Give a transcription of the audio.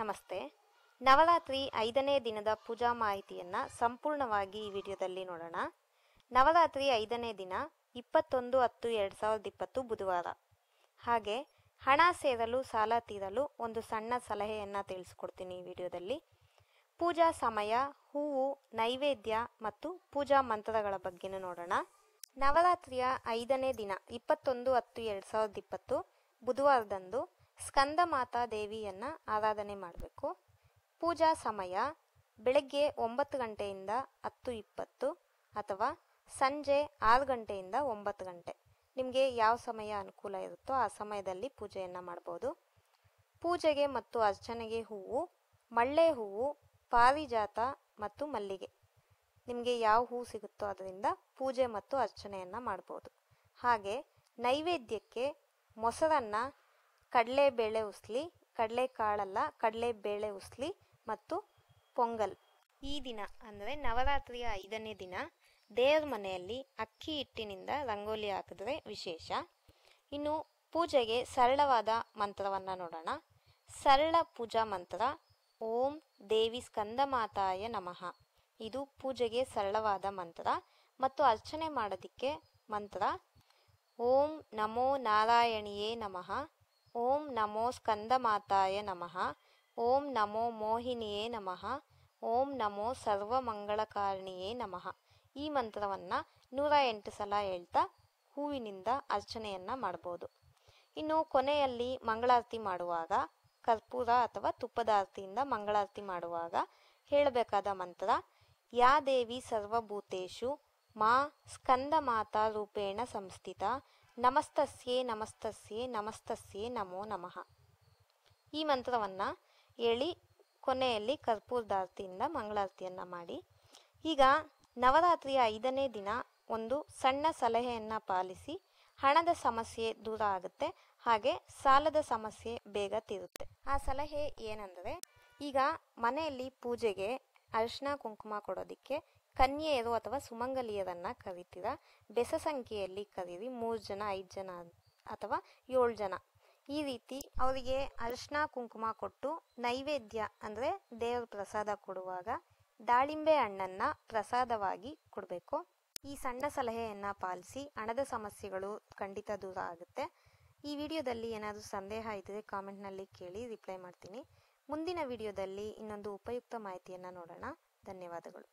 ನಮಸ್ತೆ ನವರಾತ್ರಿ ಐದನೇ ದಿನದ ಪೂಜಾ ಮಾಹಿತಿಯನ್ನು ಸಂಪೂರ್ಣವಾಗಿ ಈ ವಿಡಿಯೋದಲ್ಲಿ ನೋಡೋಣ ನವರಾತ್ರಿ ಐದನೇ ದಿನ ಇಪ್ಪತ್ತೊಂದು ಹತ್ತು ಎರಡು ಸಾವಿರದ ಇಪ್ಪತ್ತು ಬುಧವಾರ ಹಾಗೆ ಹಣ ಸೇರಲು ಸಾಲ ತೀರಲು ಒಂದು ಸಣ್ಣ ಸಲಹೆಯನ್ನು ತಿಳಿಸ್ಕೊಡ್ತೀನಿ ಈ ವಿಡಿಯೋದಲ್ಲಿ ಪೂಜಾ ಸಮಯ ಹೂವು ನೈವೇದ್ಯ ಮತ್ತು ಪೂಜಾ ಮಂತ್ರಗಳ ಬಗ್ಗೆನೂ ನೋಡೋಣ ನವರಾತ್ರಿಯ ಐದನೇ ದಿನ ಇಪ್ಪತ್ತೊಂದು ಹತ್ತು ಎರಡು ಸಾವಿರದ ಇಪ್ಪತ್ತು ಬುಧವಾರದಂದು ಸ್ಕಂದ ಮಾತಾ ದೇವಿಯನ್ನು ಆರಾಧನೆ ಮಾಡಬೇಕು ಪೂಜಾ ಸಮಯ ಬೆಳಗ್ಗೆ ಒಂಬತ್ತು ಗಂಟೆಯಿಂದ ಹತ್ತು ಇಪ್ಪತ್ತು ಅಥವಾ ಸಂಜೆ ಆರು ಗಂಟೆಯಿಂದ ಒಂಬತ್ತು ಗಂಟೆ ನಿಮಗೆ ಯಾವ ಸಮಯ ಅನುಕೂಲ ಇರುತ್ತೋ ಆ ಸಮಯದಲ್ಲಿ ಪೂಜೆಯನ್ನು ಮಾಡ್ಬೋದು ಪೂಜೆಗೆ ಮತ್ತು ಅರ್ಚನೆಗೆ ಹೂವು ಮಳ್ಳೆ ಹೂವು ಪಾರಿಜಾತ ಮತ್ತು ಮಲ್ಲಿಗೆ ನಿಮಗೆ ಯಾವ ಹೂವು ಸಿಗುತ್ತೋ ಅದರಿಂದ ಪೂಜೆ ಮತ್ತು ಅರ್ಚನೆಯನ್ನು ಮಾಡ್ಬೋದು ಹಾಗೆ ನೈವೇದ್ಯಕ್ಕೆ ಮೊಸರನ್ನ ಕಡಲೆ ಬೇಳೆ ಉಸ್ಲಿ ಕಡಲೆ ಕಾಳಲ್ಲ ಕಡಲೆ ಬೇಳೆ ಉಸ್ಲಿ ಮತ್ತು ಪೊಂಗಲ್ ಈ ದಿನ ಅಂದರೆ ನವರಾತ್ರಿಯ ಐದನೇ ದಿನ ದೇವರ ಮನೆಯಲ್ಲಿ ಅಕ್ಕಿ ಹಿಟ್ಟಿನಿಂದ ರಂಗೋಲಿ ಹಾಕಿದ್ರೆ ವಿಶೇಷ ಇನ್ನು ಪೂಜೆಗೆ ಸರಳವಾದ ಮಂತ್ರವನ್ನು ನೋಡೋಣ ಸರಳ ಪೂಜಾ ಮಂತ್ರ ಓಂ ದೇವಿ ಸ್ಕಂದ ಮಾತಾಯ ನಮಃ ಇದು ಪೂಜೆಗೆ ಸರಳವಾದ ಮಂತ್ರ ಮತ್ತು ಅರ್ಚನೆ ಮಾಡೋದಿಕ್ಕೆ ಮಂತ್ರ ಓಂ ನಮೋ ನಾರಾಯಣಿಯೇ ನಮಃ ಓಂ ನಮೋ ಸ್ಕಂದಮಾತಾಯ ನಮಃ ಓಂ ನಮೋ ಮೋಹಿನಿಯೇ ನಮಃ ಓಂ ನಮೋ ಸರ್ವಮಂಗಳಕಾರಿಣಿಯೇ ನಮಃ ಈ ಮಂತ್ರವನ್ನು ನೂರ ಎಂಟು ಸಲ ಹೇಳ್ತಾ ಹೂವಿನಿಂದ ಅರ್ಚನೆಯನ್ನು ಮಾಡ್ಬೋದು ಇನ್ನು ಕೊನೆಯಲ್ಲಿ ಮಂಗಳಾರತಿ ಮಾಡುವಾಗ ಕರ್ಪೂರ ಅಥವಾ ತುಪ್ಪದ ಆರತಿಯಿಂದ ಮಂಗಳಾರತಿ ಮಾಡುವಾಗ ಹೇಳಬೇಕಾದ ಮಂತ್ರ ಯಾ ದೇವಿ ಸರ್ವಭೂತೇಶು ಮಾ ಸ್ಕಂದ ಮಾತಾ ರೂಪೇಣ ಸಂಸ್ಥಿತ ನಮಸ್ತಸ್ಯೇ ನಮಸ್ತಸ್ಯೇ ನಮಸ್ತಸ್ಯೇ ನಮೋ ನಮಃ ಈ ಮಂತ್ರವನ್ನು ಹೇಳಿ ಕೊನೆಯಲ್ಲಿ ಕರ್ಪೂರದಾರತಿಯಿಂದ ಮಂಗಳಾರತಿಯನ್ನ ಮಾಡಿ ಈಗ ನವರಾತ್ರಿಯ ಐದನೇ ದಿನ ಒಂದು ಸಣ್ಣ ಸಲಹೆಯನ್ನು ಪಾಲಿಸಿ ಹಣದ ಸಮಸ್ಯೆ ದೂರ ಆಗುತ್ತೆ ಹಾಗೆ ಸಾಲದ ಸಮಸ್ಯೆ ಬೇಗ ತೀರುತ್ತೆ ಆ ಸಲಹೆ ಏನಂದರೆ ಈಗ ಮನೆಯಲ್ಲಿ ಪೂಜೆಗೆ ಅರಿಶಿನ ಕುಂಕುಮ ಕೊಡೋದಿಕ್ಕೆ ಕನ್ಯೆಯರು ಅಥವಾ ಸುಮಂಗಲಿಯರನ್ನ ಕರೀತೀರ ಬೆಸ ಸಂಖ್ಯೆಯಲ್ಲಿ ಕರೀರಿ ಮೂರು ಜನ ಐದು ಜನ ಅಥವಾ ಏಳು ಜನ ಈ ರೀತಿ ಅವರಿಗೆ ಅರ್ಶನ ಕುಂಕುಮ ಕೊಟ್ಟು ನೈವೇದ್ಯ ಅಂದರೆ ದೇವರ ಪ್ರಸಾದ ಕೊಡುವಾಗ ದಾಳಿಂಬೆ ಹಣ್ಣನ್ನ ಪ್ರಸಾದವಾಗಿ ಕೊಡಬೇಕು ಈ ಸಣ್ಣ ಸಲಹೆಯನ್ನು ಪಾಲಿಸಿ ಹಣದ ಸಮಸ್ಯೆಗಳು ಖಂಡಿತ ದೂರ ಆಗುತ್ತೆ ಈ ವಿಡಿಯೋದಲ್ಲಿ ಏನಾದರೂ ಸಂದೇಹ ಇದ್ದರೆ ಕಾಮೆಂಟ್ನಲ್ಲಿ ಕೇಳಿ ರಿಪ್ಲೈ ಮಾಡ್ತೀನಿ ಮುಂದಿನ ವಿಡಿಯೋದಲ್ಲಿ ಇನ್ನೊಂದು ಉಪಯುಕ್ತ ಮಾಹಿತಿಯನ್ನು ನೋಡೋಣ ಧನ್ಯವಾದಗಳು